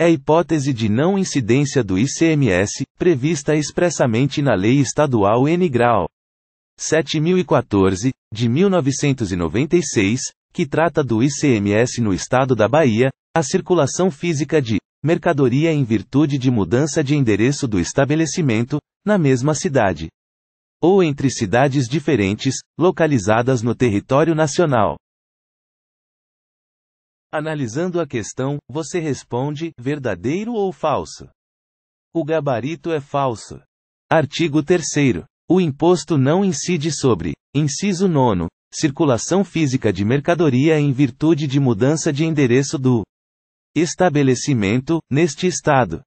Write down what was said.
é a hipótese de não incidência do ICMS, prevista expressamente na Lei Estadual N. Grau. 7014, de 1996, que trata do ICMS no estado da Bahia, a circulação física de mercadoria em virtude de mudança de endereço do estabelecimento, na mesma cidade. Ou entre cidades diferentes, localizadas no território nacional. Analisando a questão, você responde: verdadeiro ou falso? O gabarito é falso. Artigo 3. O imposto não incide sobre, inciso 9, circulação física de mercadoria em virtude de mudança de endereço do estabelecimento, neste estado.